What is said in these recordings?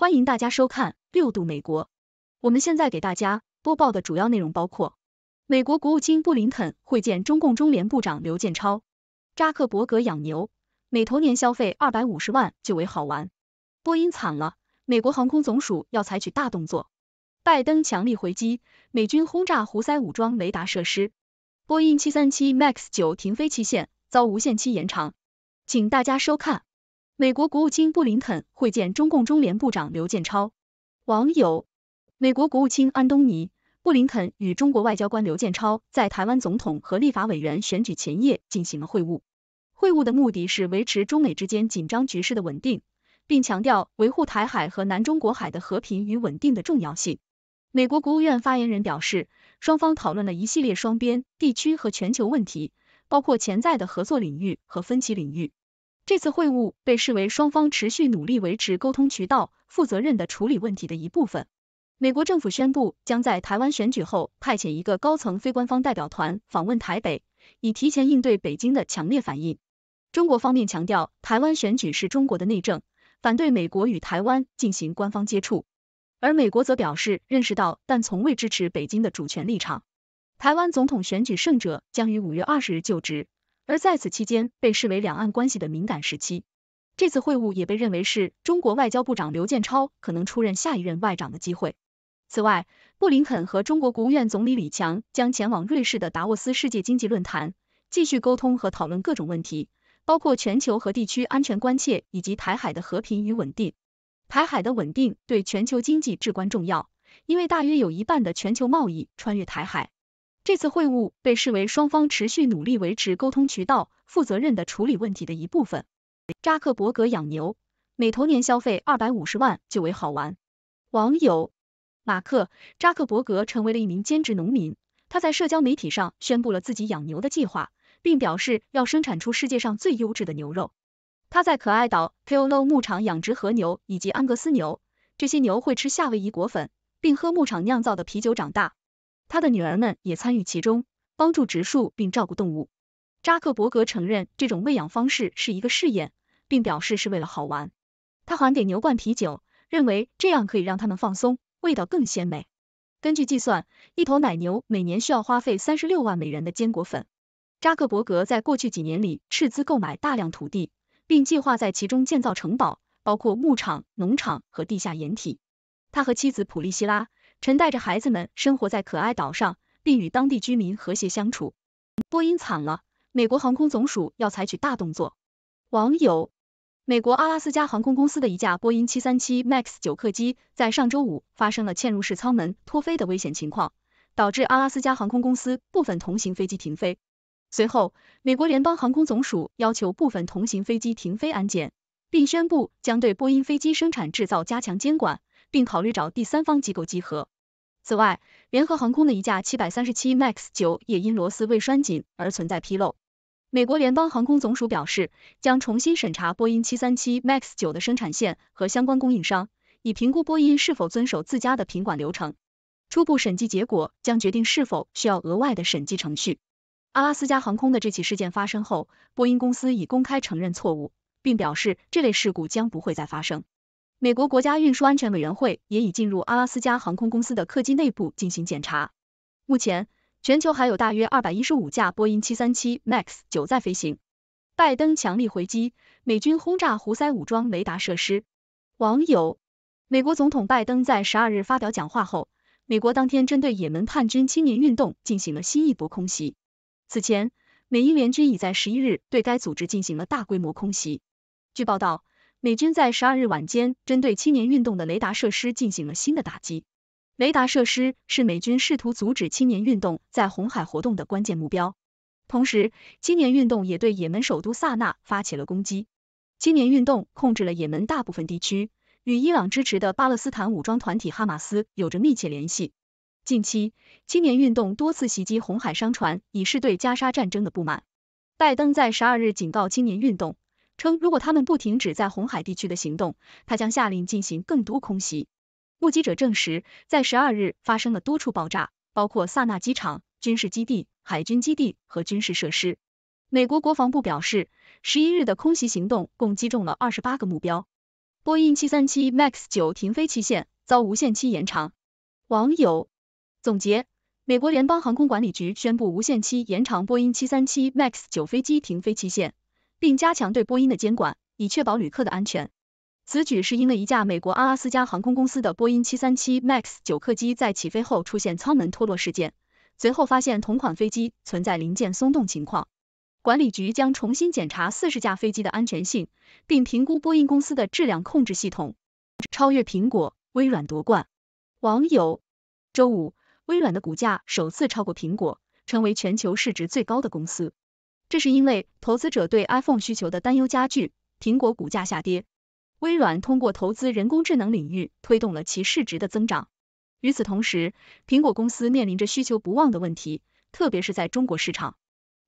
欢迎大家收看《六度美国》。我们现在给大家播报的主要内容包括：美国国务卿布林肯会见中共中联部长刘建超；扎克伯格养牛，每头年消费二百五十万，就为好玩；波音惨了，美国航空总署要采取大动作；拜登强力回击，美军轰炸胡塞武装雷达设施；波音七三七 MAX 九停飞期限遭无限期延长。请大家收看。美国国务卿布林肯会见中共中联部长刘建超。网友：美国国务卿安东尼·布林肯与中国外交官刘建超在台湾总统和立法委员选举前夜进行了会晤。会晤的目的是维持中美之间紧张局势的稳定，并强调维护台海和南中国海的和平与稳定的重要性。美国国务院发言人表示，双方讨论了一系列双边、地区和全球问题，包括潜在的合作领域和分歧领域。这次会晤被视为双方持续努力维持沟通渠道、负责任的处理问题的一部分。美国政府宣布将在台湾选举后派遣一个高层非官方代表团访问台北，以提前应对北京的强烈反应。中国方面强调，台湾选举是中国的内政，反对美国与台湾进行官方接触。而美国则表示认识到，但从未支持北京的主权立场。台湾总统选举胜者将于五月二十日就职。而在此期间，被视为两岸关系的敏感时期。这次会晤也被认为是中国外交部长刘建超可能出任下一任外长的机会。此外，布林肯和中国国务院总理李强将前往瑞士的达沃斯世界经济论坛，继续沟通和讨论各种问题，包括全球和地区安全关切以及台海的和平与稳定。台海的稳定对全球经济至关重要，因为大约有一半的全球贸易穿越台海。这次会晤被视为双方持续努力维持沟通渠道、负责任地处理问题的一部分。扎克伯格养牛，每头年消费二百五十万，就为好玩。网友马克扎克伯格成为了一名兼职农民，他在社交媒体上宣布了自己养牛的计划，并表示要生产出世界上最优质的牛肉。他在可爱岛 k o l o 牧场养殖和牛以及安格斯牛，这些牛会吃夏威夷果粉，并喝牧场酿造的啤酒长大。他的女儿们也参与其中，帮助植树并照顾动物。扎克伯格承认这种喂养方式是一个试验，并表示是为了好玩。他还给牛灌啤酒，认为这样可以让它们放松，味道更鲜美。根据计算，一头奶牛每年需要花费三十六万美元的坚果粉。扎克伯格在过去几年里斥资购买大量土地，并计划在其中建造城堡，包括牧场、农场和地下掩体。他和妻子普利希拉。陈带着孩子们生活在可爱岛上，并与当地居民和谐相处。波音惨了，美国航空总署要采取大动作。网友，美国阿拉斯加航空公司的一架波音七三七 MAX 九客机在上周五发生了嵌入式舱门脱飞的危险情况，导致阿拉斯加航空公司部分同型飞机停飞。随后，美国联邦航空总署要求部分同型飞机停飞安检，并宣布将对波音飞机生产制造加强监管。并考虑找第三方机构集合。此外，联合航空的一架737 Max 九也因螺丝未拴紧而存在纰漏。美国联邦航空总署表示，将重新审查波音737 Max 九的生产线和相关供应商，以评估波音是否遵守自家的品管流程。初步审计结果将决定是否需要额外的审计程序。阿拉斯加航空的这起事件发生后，波音公司已公开承认错误，并表示这类事故将不会再发生。美国国家运输安全委员会也已进入阿拉斯加航空公司的客机内部进行检查。目前，全球还有大约二百一十五架波音七三七 MAX 九在飞行。拜登强力回击，美军轰炸胡塞武装雷达设施。网友：美国总统拜登在十二日发表讲话后，美国当天针对也门叛军青年运动进行了新一波空袭。此前，美英联军已在十一日对该组织进行了大规模空袭。据报道。美军在十二日晚间针对青年运动的雷达设施进行了新的打击。雷达设施是美军试图阻止青年运动在红海活动的关键目标。同时，青年运动也对也门首都萨那发起了攻击。青年运动控制了也门大部分地区，与伊朗支持的巴勒斯坦武装团体哈马斯有着密切联系。近期，青年运动多次袭击红海商船，以示对加沙战争的不满。拜登在十二日警告青年运动。称如果他们不停止在红海地区的行动，他将下令进行更多空袭。目击者证实，在十二日发生了多处爆炸，包括萨那机场、军事基地、海军基地和军事设施。美国国防部表示，十一日的空袭行动共击中了二十八个目标。波音七三七 MAX 九停飞期限遭无限期延长。网友总结：美国联邦航空管理局宣布无限期延长波音七三七 MAX 九飞机停飞期限。并加强对波音的监管，以确保旅客的安全。此举是因为一架美国阿拉斯加航空公司的波音七三七 MAX 九客机在起飞后出现舱门脱落事件，随后发现同款飞机存在零件松动情况。管理局将重新检查四十架飞机的安全性，并评估波音公司的质量控制系统。超越苹果、微软夺冠，网友周五，微软的股价首次超过苹果，成为全球市值最高的公司。这是因为投资者对 iPhone 需求的担忧加剧，苹果股价下跌。微软通过投资人工智能领域，推动了其市值的增长。与此同时，苹果公司面临着需求不旺的问题，特别是在中国市场。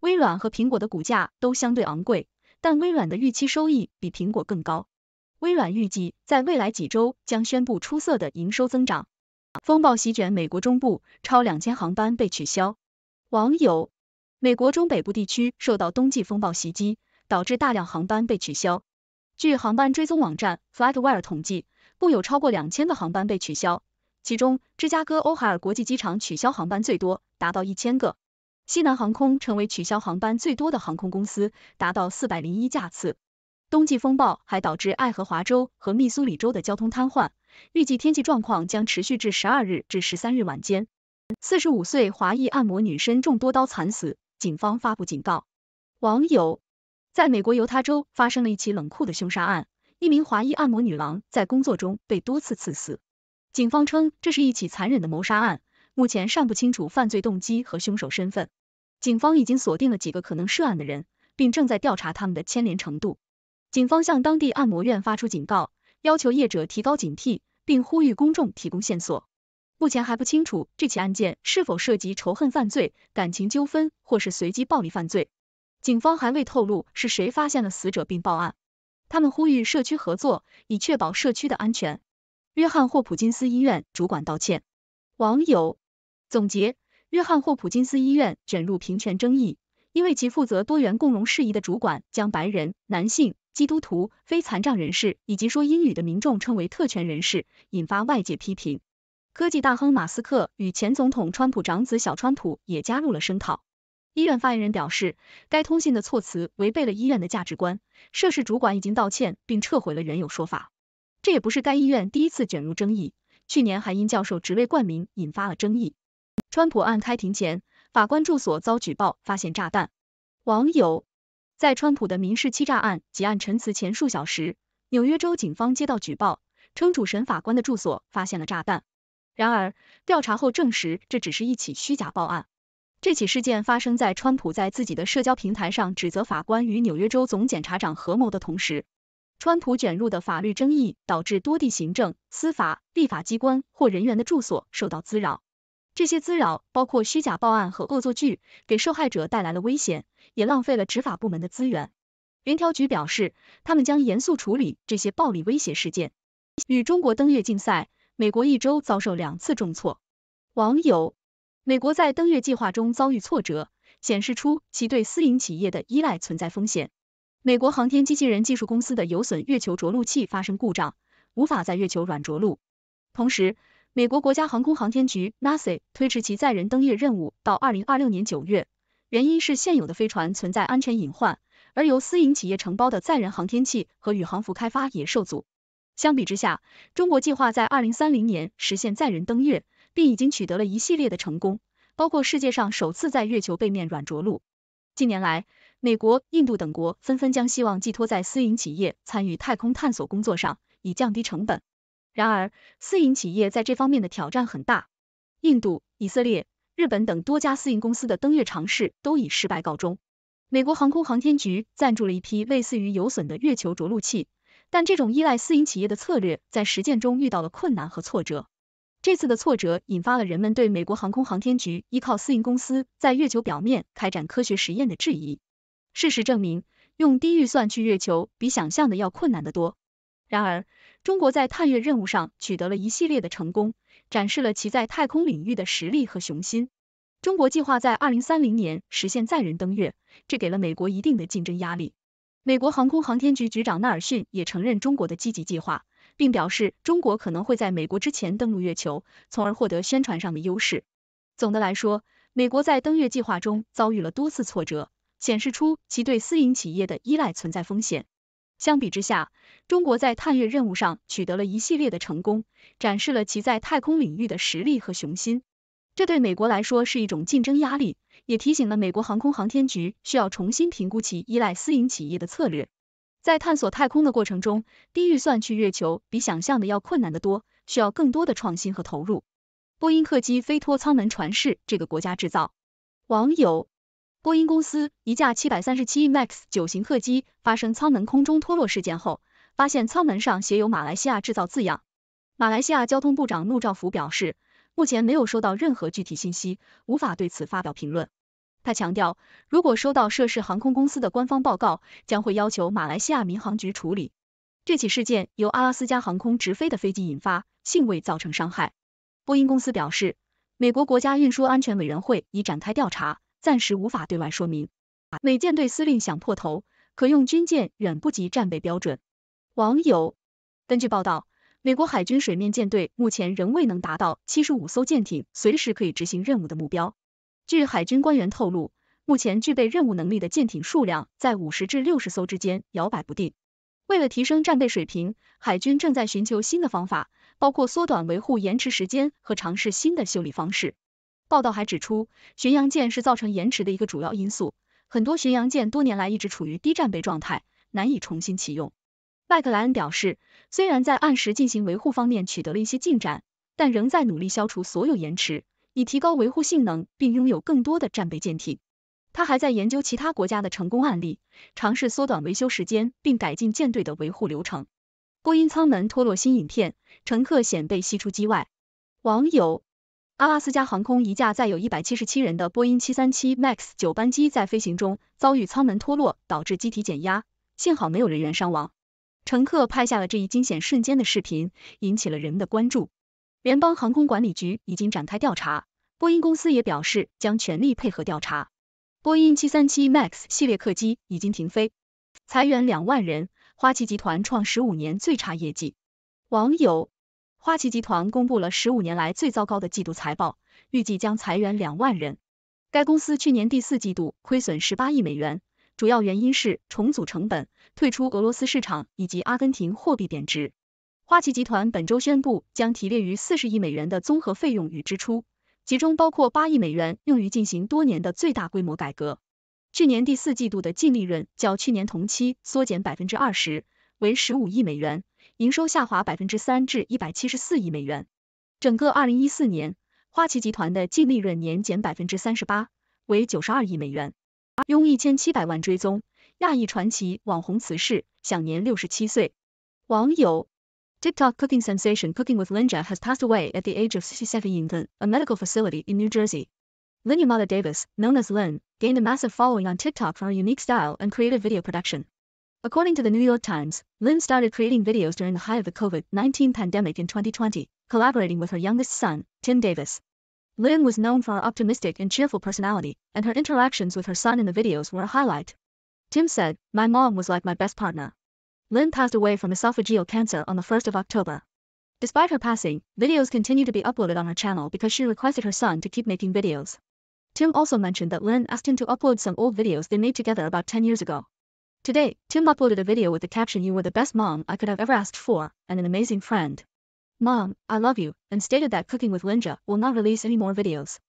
微软和苹果的股价都相对昂贵，但微软的预期收益比苹果更高。微软预计在未来几周将宣布出色的营收增长。风暴席卷美国中部，超两千航班被取消。网友。美国中北部地区受到冬季风暴袭击，导致大量航班被取消。据航班追踪网站 f l i g h t w a r e 统计，共有超过两千个航班被取消，其中芝加哥欧海尔国际机场取消航班最多，达到一千个。西南航空成为取消航班最多的航空公司，达到四百零一架次。冬季风暴还导致爱荷华州和密苏里州的交通瘫痪，预计天气状况将持续至十二日至十三日晚间。四十五岁华裔按摩女生中多刀惨死。警方发布警告，网友在美国犹他州发生了一起冷酷的凶杀案，一名华裔按摩女郎在工作中被多次刺死。警方称这是一起残忍的谋杀案，目前尚不清楚犯罪动机和凶手身份。警方已经锁定了几个可能涉案的人，并正在调查他们的牵连程度。警方向当地按摩院发出警告，要求业者提高警惕，并呼吁公众提供线索。目前还不清楚这起案件是否涉及仇恨犯罪、感情纠纷或是随机暴力犯罪。警方还未透露是谁发现了死者并报案。他们呼吁社区合作，以确保社区的安全。约翰霍普金斯医院主管道歉。网友总结：约翰霍普金斯医院卷入平权争议，因为其负责多元共融事宜的主管将白人男性、基督徒、非残障人士以及说英语的民众称为特权人士，引发外界批评。科技大亨马斯克与前总统川普长子小川普也加入了声讨。医院发言人表示，该通信的措辞违背了医院的价值观，涉事主管已经道歉并撤回了原有说法。这也不是该医院第一次卷入争议，去年还因教授职位冠名引发了争议。川普案开庭前，法官住所遭举报发现炸弹。网友在川普的民事欺诈案结案陈词前数小时，纽约州警方接到举报，称主审法官的住所发现了炸弹。然而，调查后证实，这只是一起虚假报案。这起事件发生在川普在自己的社交平台上指责法官与纽约州总检察长合谋的同时，川普卷入的法律争议导致多地行政、司法、立法机关或人员的住所受到滋扰。这些滋扰包括虚假报案和恶作剧，给受害者带来了危险，也浪费了执法部门的资源。联调局表示，他们将严肃处理这些暴力威胁事件。与中国登月竞赛。美国一周遭受两次重挫。网友：美国在登月计划中遭遇挫折，显示出其对私营企业的依赖存在风险。美国航天机器人技术公司的有损月球着陆器发生故障，无法在月球软着陆。同时，美国国家航空航天局 （NASA） 推迟其载人登月任务到二零二六年九月，原因是现有的飞船存在安全隐患，而由私营企业承包的载人航天器和宇航服开发也受阻。相比之下，中国计划在二零三零年实现载人登月，并已经取得了一系列的成功，包括世界上首次在月球背面软着陆。近年来，美国、印度等国纷纷将希望寄托在私营企业参与太空探索工作上，以降低成本。然而，私营企业在这方面的挑战很大，印度、以色列、日本等多家私营公司的登月尝试都以失败告终。美国航空航天局赞助了一批类似于有损的月球着陆器。但这种依赖私营企业的策略在实践中遇到了困难和挫折。这次的挫折引发了人们对美国航空航天局依靠私营公司在月球表面开展科学实验的质疑。事实证明，用低预算去月球比想象的要困难得多。然而，中国在探月任务上取得了一系列的成功，展示了其在太空领域的实力和雄心。中国计划在二零三零年实现载人登月，这给了美国一定的竞争压力。美国航空航天局局长纳尔逊也承认中国的积极计划，并表示中国可能会在美国之前登陆月球，从而获得宣传上的优势。总的来说，美国在登月计划中遭遇了多次挫折，显示出其对私营企业的依赖存在风险。相比之下，中国在探月任务上取得了一系列的成功，展示了其在太空领域的实力和雄心，这对美国来说是一种竞争压力。也提醒了美国航空航天局需要重新评估其依赖私营企业的策略。在探索太空的过程中，低预算去月球比想象的要困难的多，需要更多的创新和投入。波音客机飞脱舱门传世，这个国家制造。网友：波音公司一架737 MAX 九型客机发生舱门空中脱落事件后，发现舱门上写有马来西亚制造字样。马来西亚交通部长陆兆福表示。目前没有收到任何具体信息，无法对此发表评论。他强调，如果收到涉事航空公司的官方报告，将会要求马来西亚民航局处理这起事件。由阿拉斯加航空直飞的飞机引发，幸未造成伤害。波音公司表示，美国国家运输安全委员会已展开调查，暂时无法对外说明。美舰队司令想破头，可用军舰远不及战备标准。网友，根据报道。美国海军水面舰队目前仍未能达到七十五艘舰艇随时可以执行任务的目标。据海军官员透露，目前具备任务能力的舰艇数量在五十至六十艘之间摇摆不定。为了提升战备水平，海军正在寻求新的方法，包括缩短维护延迟时间和尝试新的修理方式。报道还指出，巡洋舰是造成延迟的一个主要因素。很多巡洋舰多年来一直处于低战备状态，难以重新启用。麦克莱恩表示。虽然在按时进行维护方面取得了一些进展，但仍在努力消除所有延迟，以提高维护性能，并拥有更多的战备舰艇。他还在研究其他国家的成功案例，尝试缩短维修时间，并改进舰队的维护流程。波音舱门脱落新影片，乘客险被吸出机外。网友：阿拉斯加航空一架载有177人的波音737 MAX 九班机在飞行中遭遇舱门脱落，导致机体减压，幸好没有人员伤亡。乘客拍下了这一惊险瞬间的视频，引起了人们的关注。联邦航空管理局已经展开调查，波音公司也表示将全力配合调查。波音七三七 MAX 系列客机已经停飞，裁员两万人，花旗集团创十五年最差业绩。网友：花旗集团公布了十五年来最糟糕的季度财报，预计将裁员两万人。该公司去年第四季度亏损十八亿美元。主要原因是重组成本、退出俄罗斯市场以及阿根廷货币贬值。花旗集团本周宣布将提列于四十亿美元的综合费用与支出，其中包括八亿美元用于进行多年的最大规模改革。去年第四季度的净利润较去年同期缩减百分之二十，为十五亿美元，营收下滑百分之三至一百七十四亿美元。整个二零一四年，花旗集团的净利润年减百分之三十八，为九十二亿美元。拥一千七百万追踪，亚裔传奇网红辞世，享年六十七岁。网友：TikTok cooking sensation Cooking with Linja has passed away at the age of 67 in Lynn, a medical facility in New Jersey. Lynn Yamada Davis, known as Lynn, gained a massive following on TikTok for her unique style and creative video production. According to the New York Times, Lynn started creating videos during the height of the COVID-19 pandemic in 2020, collaborating with her youngest son, Tim Davis. Lin was known for her optimistic and cheerful personality, and her interactions with her son in the videos were a highlight. Tim said, My mom was like my best partner. Lin passed away from esophageal cancer on the 1st of October. Despite her passing, videos continue to be uploaded on her channel because she requested her son to keep making videos. Tim also mentioned that Lin asked him to upload some old videos they made together about 10 years ago. Today, Tim uploaded a video with the caption You were the best mom I could have ever asked for, and an amazing friend. Mom, I love you, and stated that Cooking with Linja will not release any more videos.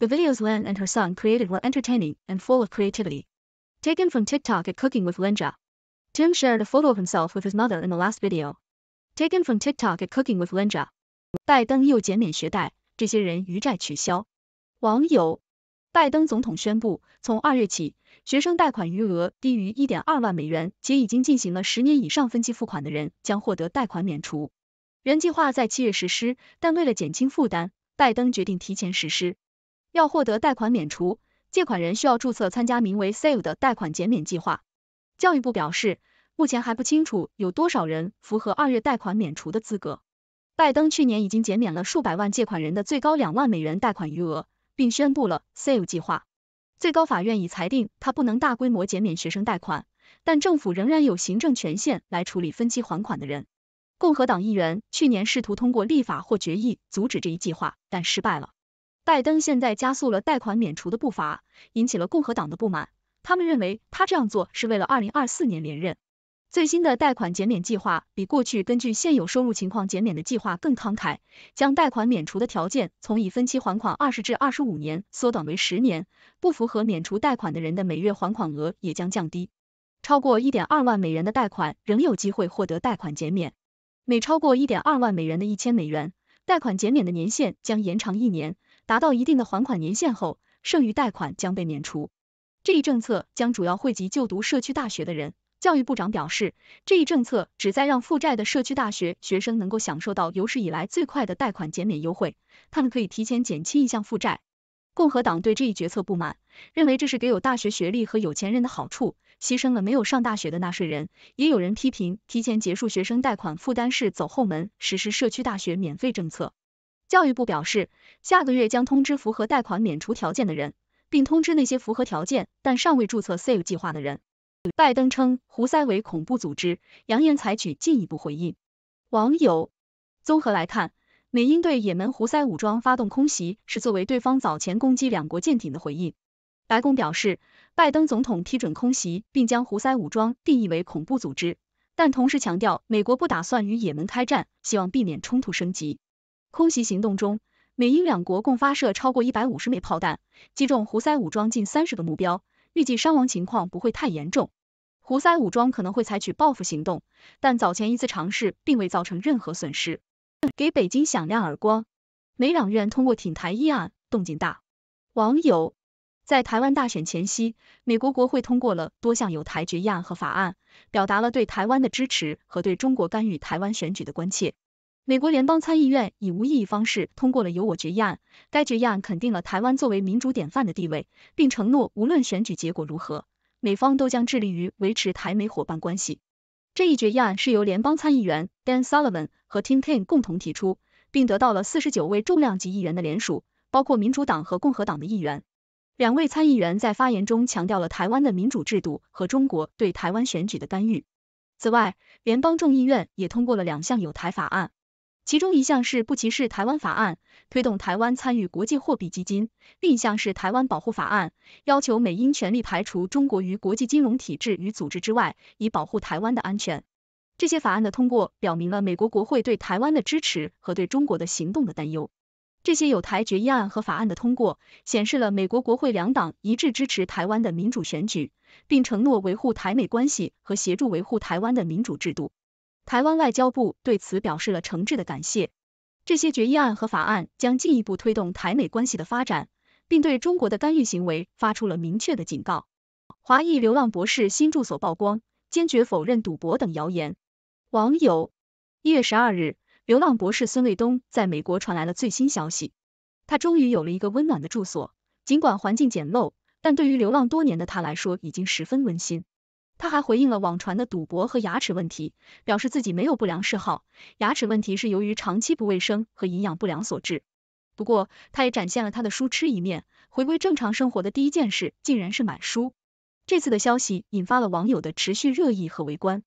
The videos Lin and her son created were entertaining and full of creativity. Taken from TikTok at Cooking with Linja. Tim shared a photo of himself with his mother in the last video. Taken from TikTok at Cooking with Linja. 拜登又减免学贷，这些人余债取消。网友，拜登总统宣布，从二月起，学生贷款余额低于一点二万美元且已经进行了十年以上分期付款的人将获得贷款免除。原计划在七月实施，但为了减轻负担，拜登决定提前实施。要获得贷款免除，借款人需要注册参加名为 SAVE 的贷款减免计划。教育部表示，目前还不清楚有多少人符合二月贷款免除的资格。拜登去年已经减免了数百万借款人的最高两万美元贷款余额，并宣布了 SAVE 计划。最高法院已裁定他不能大规模减免学生贷款，但政府仍然有行政权限来处理分期还款的人。共和党议员去年试图通过立法或决议阻止这一计划，但失败了。拜登现在加速了贷款免除的步伐，引起了共和党的不满。他们认为他这样做是为了2024年连任。最新的贷款减免计划比过去根据现有收入情况减免的计划更慷慨，将贷款免除的条件从已分期还款二十至二十五年缩短为十年。不符合免除贷款的人的每月还款额也将降低。超过1.2万美元的贷款仍有机会获得贷款减免。每超过一点二万美元的一千美元贷款减免的年限将延长一年，达到一定的还款年限后，剩余贷款将被免除。这一政策将主要惠及就读社区大学的人。教育部长表示，这一政策旨在让负债的社区大学学生能够享受到有史以来最快的贷款减免优惠，他们可以提前减轻一项负债。共和党对这一决策不满，认为这是给有大学学历和有钱人的好处。牺牲了没有上大学的纳税人，也有人批评提前结束学生贷款负担是走后门，实施社区大学免费政策。教育部表示，下个月将通知符合贷款免除条件的人，并通知那些符合条件但尚未注册 SAVE 计划的人。拜登称胡塞为恐怖组织，扬言采取进一步回应。网友综合来看，美英对也门胡塞武装发动空袭是作为对方早前攻击两国舰艇的回应。白宫表示。拜登总统批准空袭，并将胡塞武装定义为恐怖组织，但同时强调美国不打算与也门开战，希望避免冲突升级。空袭行动中，美英两国共发射超过一百五十枚炮弹，击中胡塞武装近三十个目标，预计伤亡情况不会太严重。胡塞武装可能会采取报复行动，但早前一次尝试并未造成任何损失。给北京响亮耳光，美两院通过挺台议案，动静大，网友。在台湾大选前夕，美国国会通过了多项有台决议案和法案，表达了对台湾的支持和对中国干预台湾选举的关切。美国联邦参议院以无异议方式通过了由我决议案，该决议案肯定了台湾作为民主典范的地位，并承诺无论选举结果如何，美方都将致力于维持台美伙伴关系。这一决议案是由联邦参议员 Dan Sullivan 和 Tim Kaine 共同提出，并得到了四十九位重量级议员的联署，包括民主党和共和党的议员。两位参议员在发言中强调了台湾的民主制度和中国对台湾选举的干预。此外，联邦众议院也通过了两项有台法案，其中一项是不歧视台湾法案，推动台湾参与国际货币基金；另一项是台湾保护法案，要求美英全力排除中国于国际金融体制与组织之外，以保护台湾的安全。这些法案的通过，表明了美国国会对台湾的支持和对中国的行动的担忧。这些有台决议案和法案的通过，显示了美国国会两党一致支持台湾的民主选举，并承诺维护台美关系和协助维护台湾的民主制度。台湾外交部对此表示了诚挚的感谢。这些决议案和法案将进一步推动台美关系的发展，并对中国的干预行为发出了明确的警告。华裔流浪博士新住所曝光，坚决否认赌博等谣言。网友，一月十二日。流浪博士孙卫东在美国传来了最新消息，他终于有了一个温暖的住所，尽管环境简陋，但对于流浪多年的他来说已经十分温馨。他还回应了网传的赌博和牙齿问题，表示自己没有不良嗜好，牙齿问题是由于长期不卫生和营养不良所致。不过，他也展现了他的书痴一面，回归正常生活的第一件事竟然是买书。这次的消息引发了网友的持续热议和围观。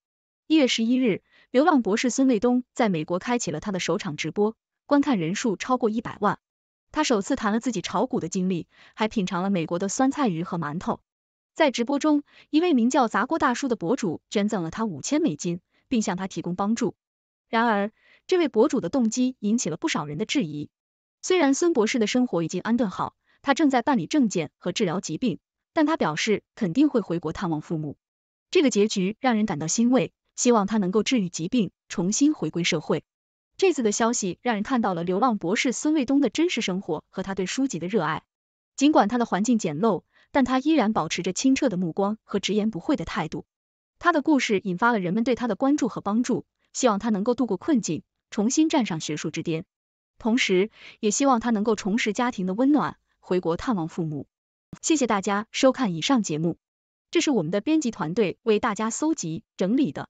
一月十一日。流浪博士孙卫东在美国开启了他的首场直播，观看人数超过一百万。他首次谈了自己炒股的经历，还品尝了美国的酸菜鱼和馒头。在直播中，一位名叫“砸锅大叔”的博主捐赠了他五千美金，并向他提供帮助。然而，这位博主的动机引起了不少人的质疑。虽然孙博士的生活已经安顿好，他正在办理证件和治疗疾病，但他表示肯定会回国探望父母。这个结局让人感到欣慰。希望他能够治愈疾病，重新回归社会。这次的消息让人看到了流浪博士孙卫东的真实生活和他对书籍的热爱。尽管他的环境简陋，但他依然保持着清澈的目光和直言不讳的态度。他的故事引发了人们对他的关注和帮助，希望他能够度过困境，重新站上学术之巅。同时，也希望他能够重拾家庭的温暖，回国探望父母。谢谢大家收看以上节目，这是我们的编辑团队为大家搜集整理的。